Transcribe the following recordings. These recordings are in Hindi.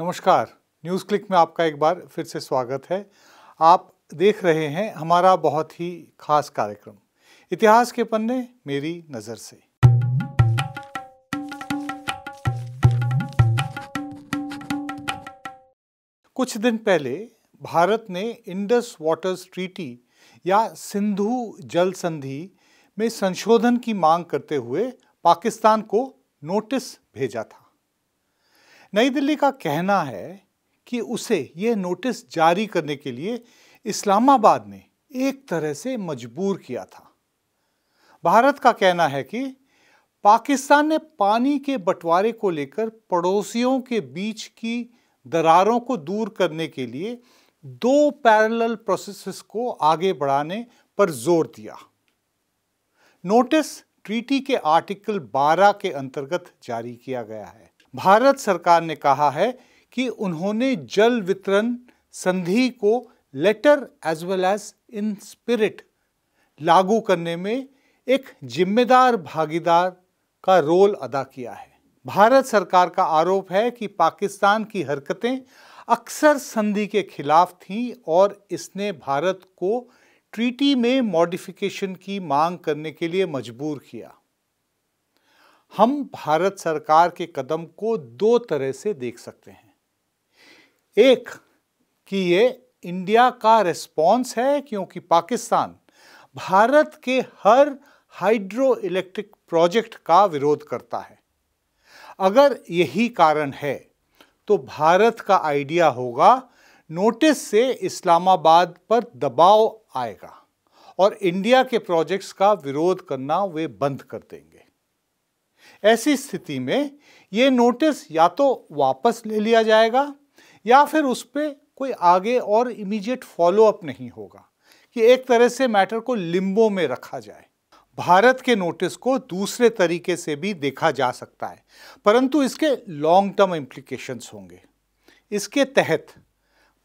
नमस्कार न्यूज़ क्लिक में आपका एक बार फिर से स्वागत है आप देख रहे हैं हमारा बहुत ही खास कार्यक्रम इतिहास के पन्ने मेरी नज़र से कुछ दिन पहले भारत ने इंडस वाटर्स ट्रीटी या सिंधु जल संधि में संशोधन की मांग करते हुए पाकिस्तान को नोटिस भेजा था नई दिल्ली का कहना है कि उसे यह नोटिस जारी करने के लिए इस्लामाबाद ने एक तरह से मजबूर किया था भारत का कहना है कि पाकिस्तान ने पानी के बंटवारे को लेकर पड़ोसियों के बीच की दरारों को दूर करने के लिए दो पैरेलल प्रोसेसेस को आगे बढ़ाने पर जोर दिया नोटिस ट्रीटी के आर्टिकल 12 के अंतर्गत जारी किया गया है भारत सरकार ने कहा है कि उन्होंने जल वितरण संधि को letter as well as in spirit लागू करने में एक जिम्मेदार भागीदार का रोल अदा किया है भारत सरकार का आरोप है कि पाकिस्तान की हरकतें अक्सर संधि के खिलाफ थीं और इसने भारत को ट्रीटी में मॉडिफिकेशन की मांग करने के लिए मजबूर किया हम भारत सरकार के कदम को दो तरह से देख सकते हैं एक कि ये इंडिया का रिस्पॉन्स है क्योंकि पाकिस्तान भारत के हर हाइड्रो इलेक्ट्रिक प्रोजेक्ट का विरोध करता है अगर यही कारण है तो भारत का आइडिया होगा नोटिस से इस्लामाबाद पर दबाव आएगा और इंडिया के प्रोजेक्ट्स का विरोध करना वे बंद कर देंगे ऐसी स्थिति में ये नोटिस या तो वापस ले लिया जाएगा या फिर उस पर कोई आगे और इमीडिएट फॉलोअप नहीं होगा कि एक तरह से मैटर को लिम्बो में रखा जाए भारत के नोटिस को दूसरे तरीके से भी देखा जा सकता है परंतु इसके लॉन्ग टर्म इम्प्लीकेशंस होंगे इसके तहत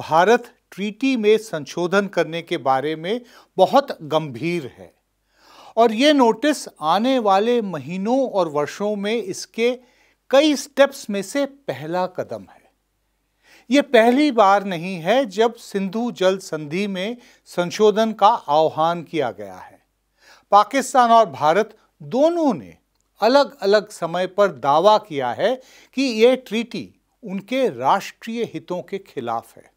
भारत ट्रीटी में संशोधन करने के बारे में बहुत गंभीर है और ये नोटिस आने वाले महीनों और वर्षों में इसके कई स्टेप्स में से पहला कदम है ये पहली बार नहीं है जब सिंधु जल संधि में संशोधन का आह्वान किया गया है पाकिस्तान और भारत दोनों ने अलग अलग समय पर दावा किया है कि ये ट्रीटी उनके राष्ट्रीय हितों के खिलाफ है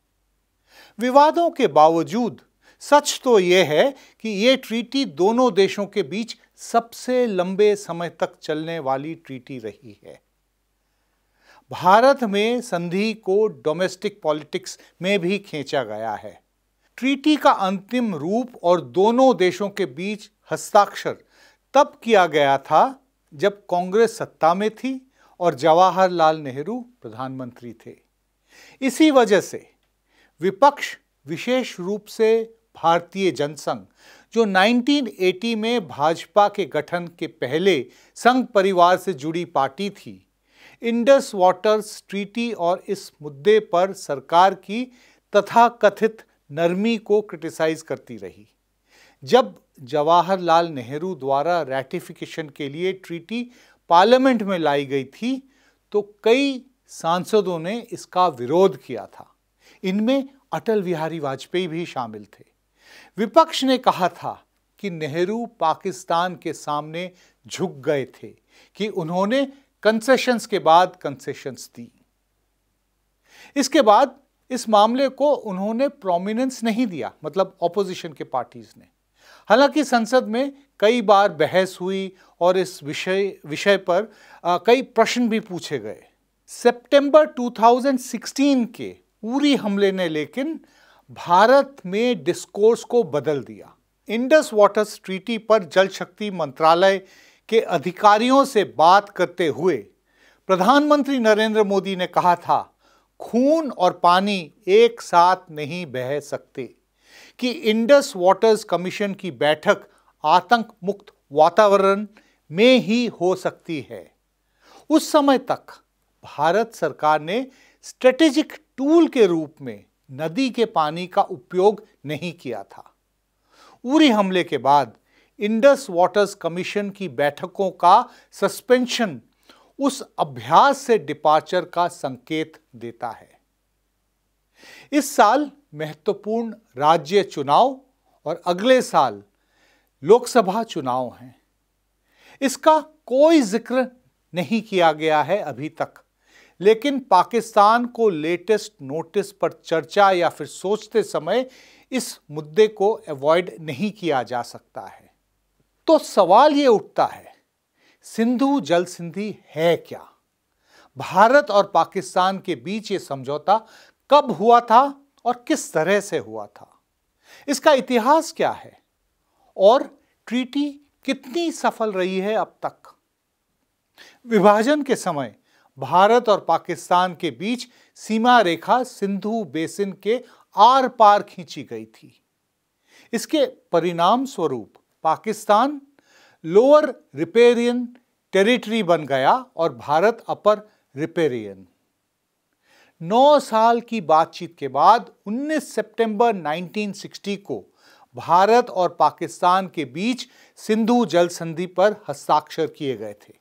विवादों के बावजूद सच तो ये है कि ये ट्रीटी दोनों देशों के बीच सबसे लंबे समय तक चलने वाली ट्रीटी रही है भारत में संधि को डोमेस्टिक पॉलिटिक्स में भी खींचा गया है ट्रीटी का अंतिम रूप और दोनों देशों के बीच हस्ताक्षर तब किया गया था जब कांग्रेस सत्ता में थी और जवाहरलाल नेहरू प्रधानमंत्री थे इसी वजह से विपक्ष विशेष रूप से भारतीय जनसंघ जो 1980 में भाजपा के गठन के पहले संघ परिवार से जुड़ी पार्टी थी इंडस वाटर्स ट्रीटी और इस मुद्दे पर सरकार की तथाकथित नरमी को क्रिटिसाइज करती रही जब जवाहरलाल नेहरू द्वारा रेटिफिकेशन के लिए ट्रीटी पार्लियामेंट में लाई गई थी तो कई सांसदों ने इसका विरोध किया था इनमें अटल बिहारी वाजपेयी भी शामिल थे विपक्ष ने कहा था कि नेहरू पाकिस्तान के सामने झुक गए थे कि उन्होंने कंसेशंस के बाद कंसेशंस दी इसके बाद इस मामले को उन्होंने प्रोमिनेंस नहीं दिया मतलब ऑपोजिशन के पार्टीज ने हालांकि संसद में कई बार बहस हुई और इस विषय विषय पर आ, कई प्रश्न भी पूछे गए सितंबर 2016 के उरी हमले ने लेकिन भारत में डिस्कोर्स को बदल दिया इंडस वाटर्स ट्रीटी पर जल शक्ति मंत्रालय के अधिकारियों से बात करते हुए प्रधानमंत्री नरेंद्र मोदी ने कहा था खून और पानी एक साथ नहीं बह सकते कि इंडस वाटर्स कमीशन की बैठक आतंक मुक्त वातावरण में ही हो सकती है उस समय तक भारत सरकार ने स्ट्रेटेजिक टूल के रूप में नदी के पानी का उपयोग नहीं किया था उरी हमले के बाद इंडस वाटर्स कमीशन की बैठकों का सस्पेंशन उस अभ्यास से डिपार्चर का संकेत देता है इस साल महत्वपूर्ण राज्य चुनाव और अगले साल लोकसभा चुनाव हैं इसका कोई जिक्र नहीं किया गया है अभी तक लेकिन पाकिस्तान को लेटेस्ट नोटिस पर चर्चा या फिर सोचते समय इस मुद्दे को अवॉइड नहीं किया जा सकता है तो सवाल ये उठता है सिंधु जल सिंधि है क्या भारत और पाकिस्तान के बीच ये समझौता कब हुआ था और किस तरह से हुआ था इसका इतिहास क्या है और ट्रीटी कितनी सफल रही है अब तक विभाजन के समय भारत और पाकिस्तान के बीच सीमा रेखा सिंधु बेसिन के आर पार खींची गई थी इसके परिणाम स्वरूप पाकिस्तान लोअर रिपेरियन टेरिटरी बन गया और भारत अपर रिपेरियन नौ साल की बातचीत के बाद 19 सितंबर 1960 को भारत और पाकिस्तान के बीच सिंधु जल संधि पर हस्ताक्षर किए गए थे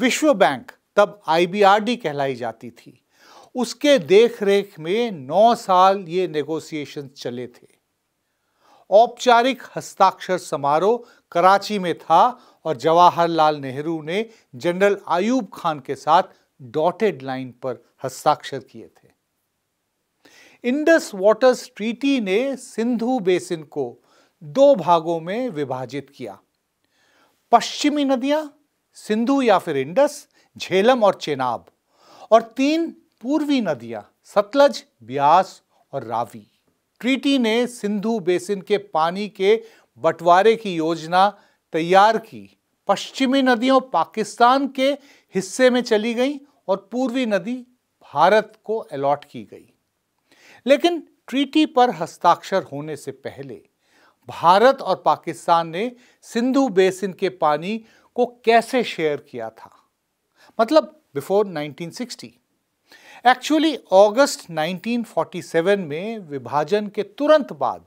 विश्व बैंक तब आईबीआरडी कहलाई जाती थी उसके देखरेख में नौ साल ये नेगोशिएशन चले थे औपचारिक हस्ताक्षर समारोह कराची में था और जवाहरलाल नेहरू ने जनरल आयूब खान के साथ डॉटेड लाइन पर हस्ताक्षर किए थे इंडस वाटर्स ट्रीटी ने सिंधु बेसिन को दो भागों में विभाजित किया पश्चिमी नदियां सिंधु या फिर इंडस झेलम और चेनाब और तीन पूर्वी नदियां सतलज ब्यास और रावी ट्रीटी ने सिंधु बेसिन के पानी के बंटवारे की योजना तैयार की पश्चिमी नदियों पाकिस्तान के हिस्से में चली गई और पूर्वी नदी भारत को अलॉट की गई लेकिन ट्रीटी पर हस्ताक्षर होने से पहले भारत और पाकिस्तान ने सिंधु बेसिन के पानी को कैसे शेयर किया था मतलब बिफोर 1960 एक्चुअली अगस्त 1947 में विभाजन के तुरंत बाद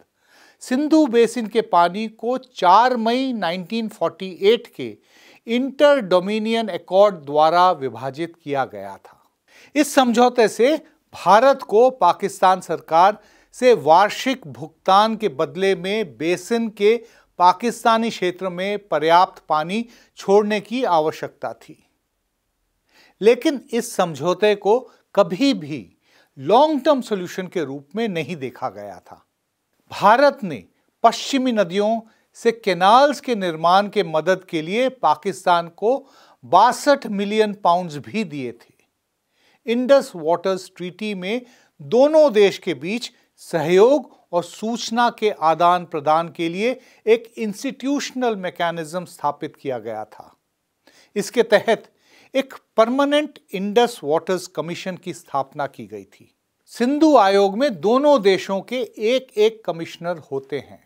सिंधु बेसिन के पानी को 4 मई 1948 के इंटर डोमिनियन एकॉर्ड द्वारा विभाजित किया गया था इस समझौते से भारत को पाकिस्तान सरकार से वार्षिक भुगतान के बदले में बेसिन के पाकिस्तानी क्षेत्र में पर्याप्त पानी छोड़ने की आवश्यकता थी लेकिन इस समझौते को कभी भी लॉन्ग टर्म सोल्यूशन के रूप में नहीं देखा गया था भारत ने पश्चिमी नदियों से केनाल्स के निर्माण के मदद के लिए पाकिस्तान को बासठ मिलियन पाउंड्स भी दिए थे इंडस वाटर्स ट्रीटी में दोनों देश के बीच सहयोग और सूचना के आदान प्रदान के लिए एक इंस्टीट्यूशनल मैकेनिज्म स्थापित किया गया था इसके तहत एक परमानेंट इंडस वाटर्स कमीशन की स्थापना की गई थी सिंधु आयोग में दोनों देशों के एक एक कमिश्नर होते हैं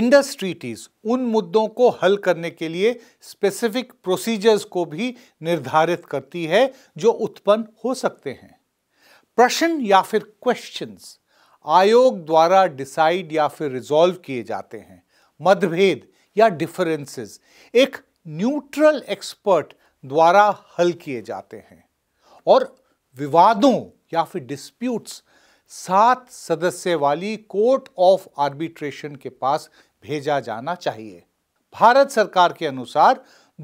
इंडस ट्रीटीज उन मुद्दों को हल करने के लिए स्पेसिफिक प्रोसीजर्स को भी निर्धारित करती है जो उत्पन्न हो सकते हैं प्रश्न या फिर क्वेश्चंस आयोग द्वारा डिसाइड या फिर रिजॉल्व किए जाते हैं मतभेद या डिफरेंसेस एक न्यूट्रल एक्सपर्ट द्वारा हल किए जाते हैं और विवादों या फिर डिस्प्यूट्स सात सदस्य वाली कोर्ट ऑफ आर्बिट्रेशन के पास भेजा जाना चाहिए भारत सरकार के अनुसार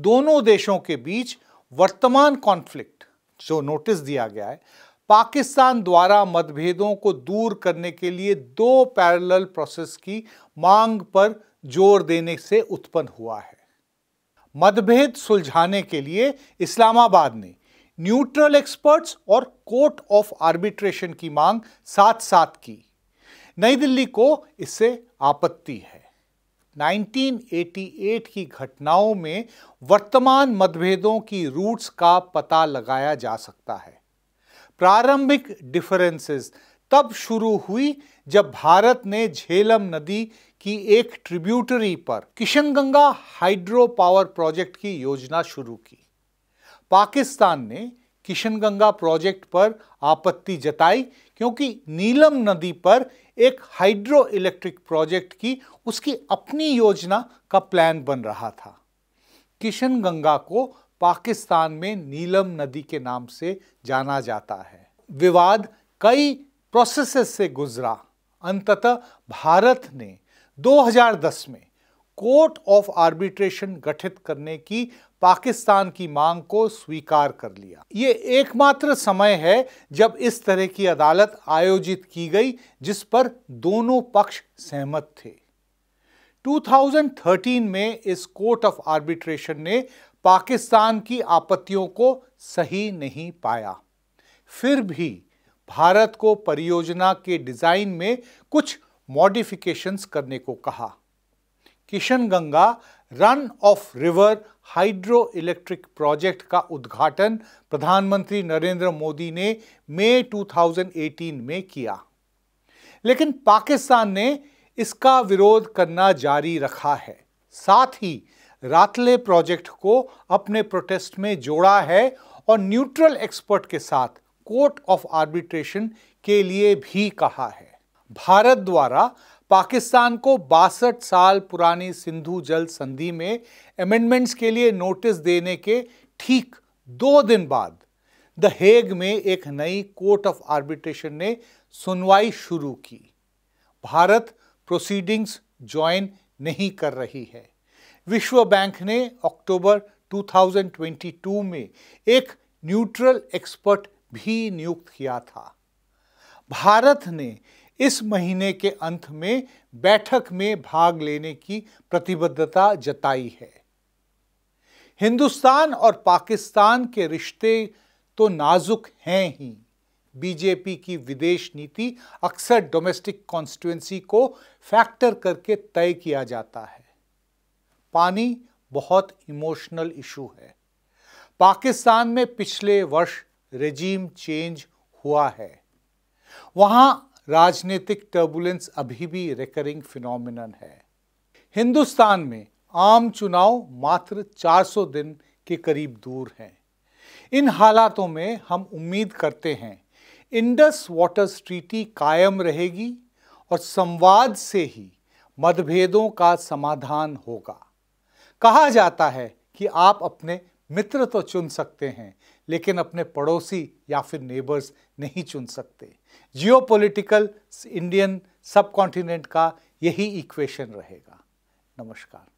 दोनों देशों के बीच वर्तमान कॉन्फ्लिक्ट जो नोटिस दिया गया है पाकिस्तान द्वारा मतभेदों को दूर करने के लिए दो पैरेलल प्रोसेस की मांग पर जोर देने से उत्पन्न हुआ है मतभेद सुलझाने के लिए इस्लामाबाद ने न्यूट्रल एक्सपर्ट्स और कोर्ट ऑफ आर्बिट्रेशन की मांग साथ साथ की नई दिल्ली को इससे आपत्ति है 1988 की घटनाओं में वर्तमान मतभेदों की रूट्स का पता लगाया जा सकता है प्रारंभिक डिफरेंसेस तब शुरू हुई जब भारत ने झेलम नदी की एक ट्रिब्यूटरी पर किशनगंगा हाइड्रो पावर प्रोजेक्ट की योजना शुरू की पाकिस्तान ने किशनगंगा प्रोजेक्ट पर आपत्ति जताई क्योंकि नीलम नदी पर एक हाइड्रो इलेक्ट्रिक प्रोजेक्ट की उसकी अपनी योजना का प्लान बन रहा था किशनगंगा को पाकिस्तान में नीलम नदी के नाम से जाना जाता है विवाद कई प्रोसेस से गुजरा अंततः भारत ने 2010 में कोर्ट ऑफ आर्बिट्रेशन गठित करने की पाकिस्तान की मांग को स्वीकार कर लिया ये एकमात्र समय है जब इस तरह की अदालत आयोजित की गई जिस पर दोनों पक्ष सहमत थे 2013 में इस कोर्ट ऑफ आर्बिट्रेशन ने पाकिस्तान की आपत्तियों को सही नहीं पाया फिर भी भारत को परियोजना के डिजाइन में कुछ मॉडिफिकेशंस करने को कहा Kishan Ganga run of river hydro electric project का उद्घाटन प्रधानमंत्री नरेंद्र मोदी ने मई 2018 में किया लेकिन पाकिस्तान ने इसका विरोध करना जारी रखा है साथ ही रातले प्रोजेक्ट को अपने प्रोटेस्ट में जोड़ा है और न्यूट्रल एक्सपर्ट के साथ कोर्ट ऑफ आर्बिट्रेशन के लिए भी कहा है भारत द्वारा पाकिस्तान को बासठ साल पुरानी सिंधु जल संधि में अमेंडमेंट्स के लिए नोटिस देने के ठीक दो दिन बाद द हेग में एक नई कोर्ट ऑफ आर्बिट्रेशन ने सुनवाई शुरू की भारत प्रोसीडिंग्स ज्वाइन नहीं कर रही है विश्व बैंक ने अक्टूबर 2022 में एक न्यूट्रल एक्सपर्ट भी नियुक्त किया था भारत ने इस महीने के अंत में बैठक में भाग लेने की प्रतिबद्धता जताई है हिंदुस्तान और पाकिस्तान के रिश्ते तो नाजुक हैं ही बीजेपी की विदेश नीति अक्सर डोमेस्टिक कॉन्स्टिट्युएंसी को फैक्टर करके तय किया जाता है पानी बहुत इमोशनल इशू है पाकिस्तान में पिछले वर्ष रेजीम चेंज हुआ है वहां राजनीतिक टर्बुलेंस अभी भी रिकरिंग फिनोमिनन है हिंदुस्तान में आम चुनाव मात्र 400 दिन के करीब दूर हैं इन हालातों में हम उम्मीद करते हैं इंडस वाटर ट्रीटी कायम रहेगी और संवाद से ही मतभेदों का समाधान होगा कहा जाता है कि आप अपने मित्र तो चुन सकते हैं लेकिन अपने पड़ोसी या फिर नेबर्स नहीं चुन सकते जियोपॉलिटिकल इंडियन सब कॉन्टिनेंट का यही इक्वेशन रहेगा नमस्कार